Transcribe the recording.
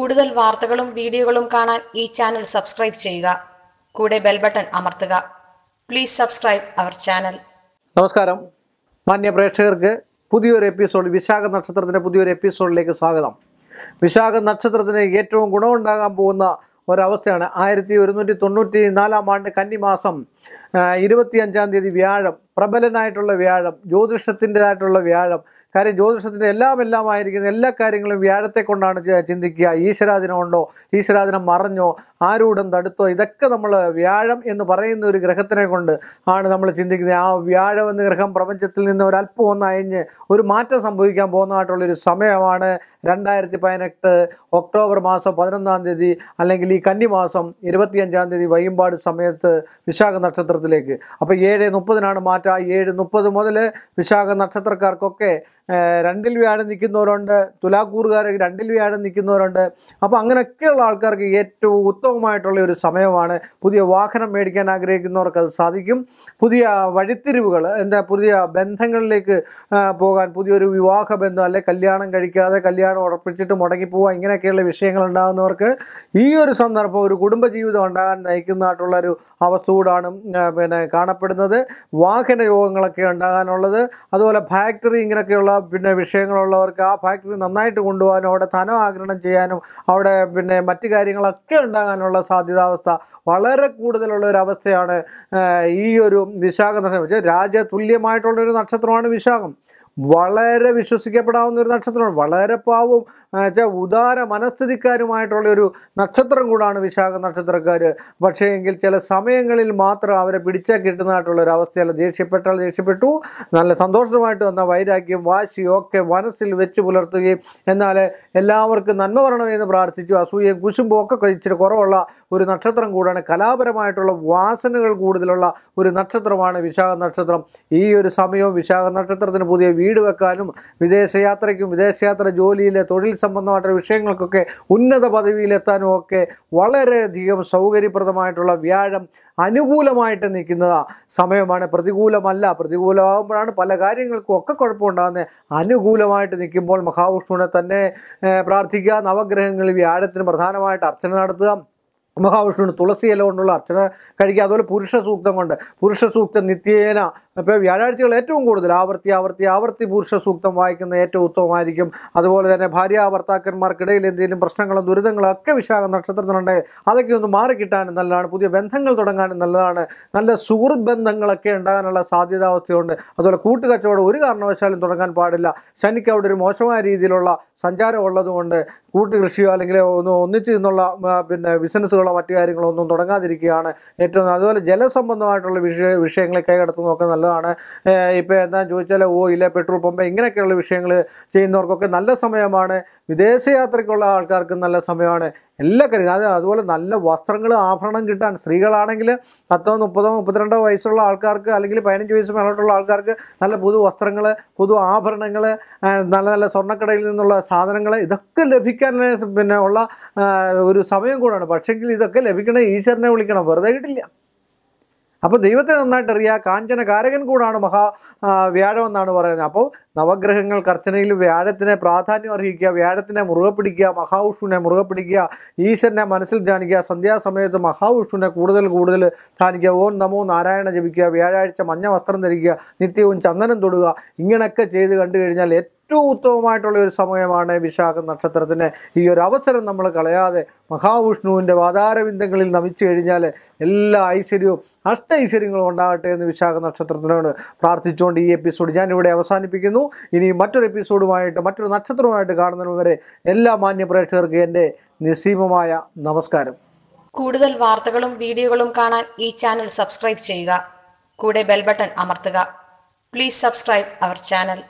കൂടുതൽ വാർത്തകളും വീഡിയോകളും കാണാൻ ഈ ചാനൽ സബ്സ്ക്രൈബ് ചെയ്യുക കൂടെ ബെൽ ബട്ടൺ അമർത്തുക പ്ലീസ് സബ്സ്ക്രൈബ് അവർ ചാനൽ നമസ്കാരം മാന്യ പ്രേക്ഷകർക്ക് പുതിയൊരു എപ്പിസോഡ് വിശാഖ നക്ഷത്രത്തിൻ്റെ പുതിയൊരു എപ്പിസോഡിലേക്ക് സ്വാഗതം വിശാഖ നക്ഷത്രത്തിന് ഏറ്റവും ഗുണമുണ്ടാകാൻ പോകുന്ന ഒരവസ്ഥയാണ് ആയിരത്തി ഒരുന്നൂറ്റി തൊണ്ണൂറ്റി നാലാം ആണ്ട് കന്നിമാസം ഇരുപത്തിയഞ്ചാം തീയതി വ്യാഴം പ്രബലനായിട്ടുള്ള വ്യാഴം ജ്യോതിഷത്തിൻ്റെതായിട്ടുള്ള വ്യാഴം കാര്യം ജ്യോതിഷത്തിൻ്റെ എല്ലാം എല്ലാം ആയിരിക്കുന്ന എല്ലാ കാര്യങ്ങളും വ്യാഴത്തെ കൊണ്ടാണ് ചിന്തിക്കുക ഈശ്വരാധീനം ഉണ്ടോ ഈശ്വരാധീനം മറഞ്ഞോ ആരൂടം തടുത്തോ ഇതൊക്കെ നമ്മൾ വ്യാഴം എന്ന് പറയുന്ന ഒരു ഗ്രഹത്തിനെ കൊണ്ട് ആണ് നമ്മൾ ചിന്തിക്കുന്നത് ആ വ്യാഴം എന്ന ഗ്രഹം പ്രപഞ്ചത്തിൽ നിന്ന് ഒരല്പം ഒന്ന് അയഞ്ഞ് ഒരു മാറ്റം സംഭവിക്കാൻ പോകുന്നതായിട്ടുള്ളൊരു സമയമാണ് രണ്ടായിരത്തി പതിനെട്ട് ഒക്ടോബർ മാസം പതിനൊന്നാം തീയതി അല്ലെങ്കിൽ ഈ കന്നിമാസം ഇരുപത്തിയഞ്ചാം തീയതി വൈകുമ്പാട് സമയത്ത് വിശാഖ നക്ഷത്രത്തിലേക്ക് അപ്പോൾ ഏഴ് മുപ്പതിനാണ് മാറ്റം വിശാഖക്കാർക്ക് ഏഴ് മുപ്പത് മുതൽ വിശാഖ നക്ഷത്രക്കാർക്കൊക്കെ രണ്ടിൽ വ്യാഴം നിൽക്കുന്നവരുണ്ട് തുലാക്കൂറുകാർ രണ്ടിൽ വ്യാഴം നിൽക്കുന്നവരുണ്ട് അപ്പോൾ അങ്ങനെയൊക്കെയുള്ള ആൾക്കാർക്ക് ഏറ്റവും ഉത്തമമായിട്ടുള്ള ഒരു സമയമാണ് പുതിയ വാഹനം മേടിക്കാൻ ആഗ്രഹിക്കുന്നവർക്ക് അത് സാധിക്കും പുതിയ വഴിത്തിരിവുകൾ എന്താ പുതിയ ബന്ധങ്ങളിലേക്ക് പോകാൻ പുതിയൊരു വിവാഹ ബന്ധം അല്ലെ കല്യാണം കഴിക്കാതെ കല്യാണം ഉറപ്പിച്ചിട്ട് മുടങ്ങിപ്പോവുക ഇങ്ങനെയൊക്കെയുള്ള വിഷയങ്ങൾ ഉണ്ടാകുന്നവർക്ക് ഈ ഒരു സന്ദർഭം ഒരു കുടുംബജീവിതം ഉണ്ടാകാൻ നയിക്കുന്നതായിട്ടുള്ളൊരു അവസ്ഥ കൂടാണ് പിന്നെ കാണപ്പെടുന്നത് വാഹന കണക്കിന് യോഗങ്ങളൊക്കെ ഉണ്ടാകാനുള്ളത് അതുപോലെ ഫാക്ടറി ഇങ്ങനെയൊക്കെയുള്ള പിന്നെ വിഷയങ്ങളുള്ളവർക്ക് ആ ഫാക്ടറി നന്നായിട്ട് കൊണ്ടുപോകാനും അവിടെ ധനം ആഗ്രഹം ചെയ്യാനും അവിടെ പിന്നെ മറ്റ് കാര്യങ്ങളൊക്കെ ഉണ്ടാകാനുള്ള സാധ്യതാവസ്ഥ വളരെ കൂടുതലുള്ള ഒരു അവസ്ഥയാണ് ഈ ഒരു വിശാഖ നക്ഷത്രം വെച്ചാൽ രാജ്യ തുല്യമായിട്ടുള്ളൊരു നക്ഷത്രമാണ് വിശാഖം വളരെ വിശ്വസിക്കപ്പെടാവുന്ന ഒരു നക്ഷത്രമാണ് വളരെ പാവവും ഉദാര മനസ്ഥിതിക്കാരുമായിട്ടുള്ള ഒരു നക്ഷത്രം കൂടാണ് വിശാഖ നക്ഷത്രക്കാർ പക്ഷേ എങ്കിൽ ചില സമയങ്ങളിൽ മാത്രം അവരെ പിടിച്ചാൽ കിട്ടുന്നതായിട്ടുള്ള ഒരു അവസ്ഥയല്ല ദേഷ്യപ്പെട്ടാൽ ദേഷ്യപ്പെട്ടു നല്ല സന്തോഷമായിട്ട് വന്ന വൈരാഗ്യം വാശിയും ഒക്കെ മനസ്സിൽ വെച്ച് പുലർത്തുകയും എന്നാൽ എല്ലാവർക്കും നന്മ വരണമെന്ന് പ്രാർത്ഥിച്ചു അസൂയയും കുശുമ്പും ഒക്കെ ഇച്ചിരി കുറവുള്ള ഒരു നക്ഷത്രം കൂടാണ് കലാപരമായിട്ടുള്ള വാസനകൾ കൂടുതലുള്ള ഒരു നക്ഷത്രമാണ് വിശാഖ നക്ഷത്രം ഈ ഒരു സമയവും വിശാഖ നക്ഷത്രത്തിന് പുതിയ വീട് വീട് വെക്കാനും വിദേശയാത്രയ്ക്കും വിദേശയാത്ര ജോലിയിലെ തൊഴിൽ സംബന്ധമായിട്ടുള്ള വിഷയങ്ങൾക്കൊക്കെ ഉന്നത പദവിയിലെത്താനും ഒക്കെ വളരെയധികം സൗകര്യപ്രദമായിട്ടുള്ള വ്യാഴം അനുകൂലമായിട്ട് നിൽക്കുന്ന സമയമാണ് പ്രതികൂലമല്ല പ്രതികൂലമാകുമ്പോഴാണ് പല കാര്യങ്ങൾക്കും ഒക്കെ കുഴപ്പമുണ്ടാകുന്നത് അനുകൂലമായിട്ട് നിൽക്കുമ്പോൾ മഹാവിഷ്ണുവിനെ തന്നെ പ്രാർത്ഥിക്കുക നവഗ്രഹങ്ങളിൽ വ്യാഴത്തിന് പ്രധാനമായിട്ട് അർച്ചന നടത്തുക മഹാവിഷ്ണുവിന് തുളസി ഇല കൊണ്ടുള്ള അർച്ചന കഴിക്കുക അതുപോലെ പുരുഷ സൂക്തം കൊണ്ട് പുരുഷ സൂക്തം നിത്യേന അപ്പോൾ വ്യാഴാഴ്ചകൾ ഏറ്റവും കൂടുതൽ ആവർത്തി ആവർത്തി ആവർത്തി പുരുഷ സൂക്തം വായിക്കുന്ന ഏറ്റവും ഉത്തമമായിരിക്കും അതുപോലെ തന്നെ ഭാര്യ ഭർത്താക്കന്മാർക്കിടയിൽ എന്തെങ്കിലും പ്രശ്നങ്ങളും ദുരിതങ്ങളും ഒക്കെ വിശാഖ നക്ഷത്രത്തിനുണ്ട് അതൊക്കെ ഒന്ന് മാറിക്കിട്ടാനും നല്ലതാണ് പുതിയ ബന്ധങ്ങൾ തുടങ്ങാനും നല്ലതാണ് നല്ല സുഹൃത്ത് ബന്ധങ്ങളൊക്കെ ഉണ്ടാകാനുള്ള സാധ്യതാവസ്ഥയുണ്ട് അതുപോലെ കൂട്ടുകച്ചവടം ഒരു കാരണവശാലും തുടങ്ങാൻ പാടില്ല ശനിക്ക് അവിടെ ഒരു മോശമായ രീതിയിലുള്ള സഞ്ചാരം ഉള്ളതുകൊണ്ട് കൂട്ടുകൃഷിയോ അല്ലെങ്കിൽ ഒന്ന് ഒന്നിച്ച് നിന്നുള്ള പിന്നെ ബിസിനസ്സുകളോ മറ്റു കാര്യങ്ങളോ ഒന്നും തുടങ്ങാതിരിക്കുകയാണ് ഏറ്റവും അതുപോലെ ജലസംബന്ധമായിട്ടുള്ള വിഷയ വിഷയങ്ങളെ കൈകടത്തുന്നതൊക്കെ നല്ല നല്ലതാണ് ഇപ്പോൾ എന്താ ചോദിച്ചാൽ ഇല്ല പെട്രോൾ പമ്പ് ഇങ്ങനെയൊക്കെയുള്ള വിഷയങ്ങൾ ചെയ്യുന്നവർക്കൊക്കെ നല്ല സമയമാണ് വിദേശയാത്രയ്ക്കുള്ള ആൾക്കാർക്ക് നല്ല സമയമാണ് എല്ലാ കാര്യം അത് അതുപോലെ നല്ല വസ്ത്രങ്ങൾ ആഭരണം കിട്ടാൻ സ്ത്രീകളാണെങ്കിൽ പത്തോ മുപ്പതോ മുപ്പത്തിരണ്ടോ വയസ്സുള്ള ആൾക്കാർക്ക് അല്ലെങ്കിൽ പതിനഞ്ച് വയസ്സ് മേലോട്ടുള്ള ആൾക്കാർക്ക് നല്ല പുതു വസ്ത്രങ്ങൾ പുതു ആഭരണങ്ങൾ നല്ല നല്ല സ്വർണ്ണക്കടയിൽ നിന്നുള്ള സാധനങ്ങൾ ഇതൊക്കെ ലഭിക്കാൻ പിന്നെ ഉള്ള ഒരു സമയം കൂടാണ് പക്ഷേങ്കിൽ ഇതൊക്കെ ലഭിക്കണേ ഈശ്വരനെ വിളിക്കണം വെറുതെ കിട്ടില്ല അപ്പോൾ ദൈവത്തെ നന്നായിട്ട് അറിയുക കാഞ്ചന കാരകൻ കൂടാണ് മഹാ വ്യാഴം എന്നാണ് പറയുന്നത് അപ്പോൾ നവഗ്രഹങ്ങൾ കർച്ചനയിൽ വ്യാഴത്തിനെ പ്രാധാന്യം അർഹിക്കുക വ്യാഴത്തിനെ മുറുകെ പിടിക്കുക മഹാവിഷ്ണുവിനെ മുറുകെ പിടിക്കുക ഈശ്വരനെ മനസ്സിൽ ധ്യാനിക്കുക സന്ധ്യാസമയത്ത് മഹാവിഷ്ണുവിനെ കൂടുതൽ കൂടുതൽ ധ്യാനിക്കുക ഓം നമോ നാരായണ ജപിക്കുക വ്യാഴാഴ്ച മഞ്ഞ വസ്ത്രം ധരിക്കുക നിത്യവും ചന്ദനം തൊടുക ഇങ്ങനെയൊക്കെ ചെയ്ത് കണ്ടു കഴിഞ്ഞാൽ ഏറ്റവും ഉത്തമമായിട്ടുള്ള ഒരു സമയമാണ് വിശാഖ നക്ഷത്രത്തിന് ഈ ഒരു അവസരം നമ്മൾ കളയാതെ മഹാവിഷ്ണുവിൻ്റെ വാതാരബിന്ദങ്ങളിൽ നമിച്ചു കഴിഞ്ഞാൽ എല്ലാ ഐശ്വര്യവും അഷ്ട ഐശ്വര്യങ്ങളും ഉണ്ടാകട്ടെ എന്ന് വിശാഖ നക്ഷത്രത്തിനോട് പ്രാർത്ഥിച്ചുകൊണ്ട് ഈ എപ്പിസോഡ് ഞാനിവിടെ അവസാനിപ്പിക്കുന്നു ഇനി മറ്റൊരു എപ്പിസോഡുമായിട്ട് മറ്റൊരു നക്ഷത്രവുമായിട്ട് കാണുന്നതിന് വരെ എല്ലാ മാന്യ പ്രേക്ഷകർക്ക് എൻ്റെ നിസ്സീമമായ നമസ്കാരം കൂടുതൽ വാർത്തകളും വീഡിയോകളും കാണാൻ ഈ ചാനൽ സബ്സ്ക്രൈബ് ചെയ്യുക കൂടെ ബെൽ ബട്ടൺ അമർത്തുക പ്ലീസ് സബ്സ്ക്രൈബ് അവർ ചാനൽ